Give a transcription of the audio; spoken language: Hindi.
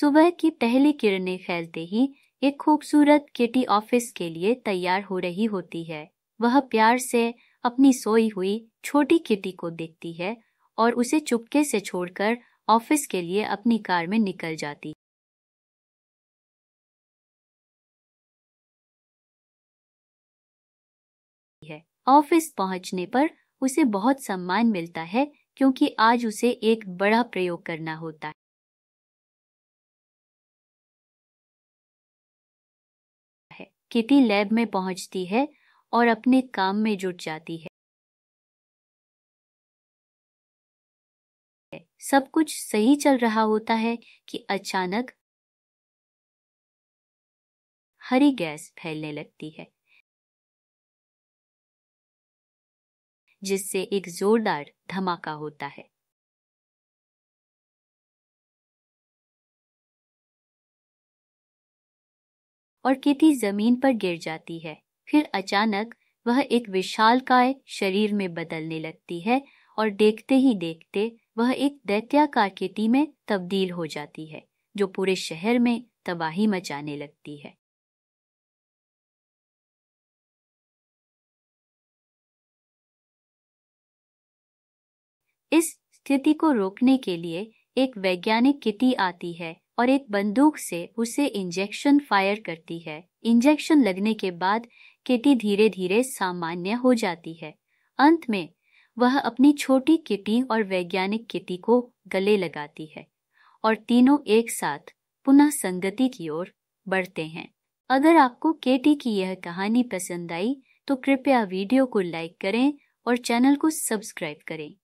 सुबह की पहली किरणें फैलते ही एक खूबसूरत किटी ऑफिस के लिए तैयार हो रही होती है वह प्यार से अपनी सोई हुई छोटी किटी को देखती है और उसे चुपके से छोड़कर ऑफिस के लिए अपनी कार में निकल जाती है ऑफिस पहुंचने पर उसे बहुत सम्मान मिलता है क्योंकि आज उसे एक बड़ा प्रयोग करना होता है किटी लैब में पहुंचती है और अपने काम में जुट जाती है सब कुछ सही चल रहा होता है कि अचानक हरी गैस फैलने लगती है जिससे एक जोरदार धमाका होता है और किटी जमीन पर गिर जाती है फिर अचानक वह एक विशाल काय शरीर में बदलने लगती है और देखते ही देखते वह एक दैत्याकार किटी में तब्दील हो जाती है जो पूरे शहर में तबाही मचाने लगती है इस स्थिति को रोकने के लिए एक वैज्ञानिक किटी आती है और एक बंदूक से उसे इंजेक्शन फायर करती है इंजेक्शन लगने के बाद किटी धीरे धीरे सामान्य हो जाती है अंत में वह अपनी छोटी किटी और वैज्ञानिक किटी को गले लगाती है और तीनों एक साथ पुनः संगति की ओर बढ़ते हैं अगर आपको केटी की यह कहानी पसंद आई तो कृपया वीडियो को लाइक करें और चैनल को सब्सक्राइब करें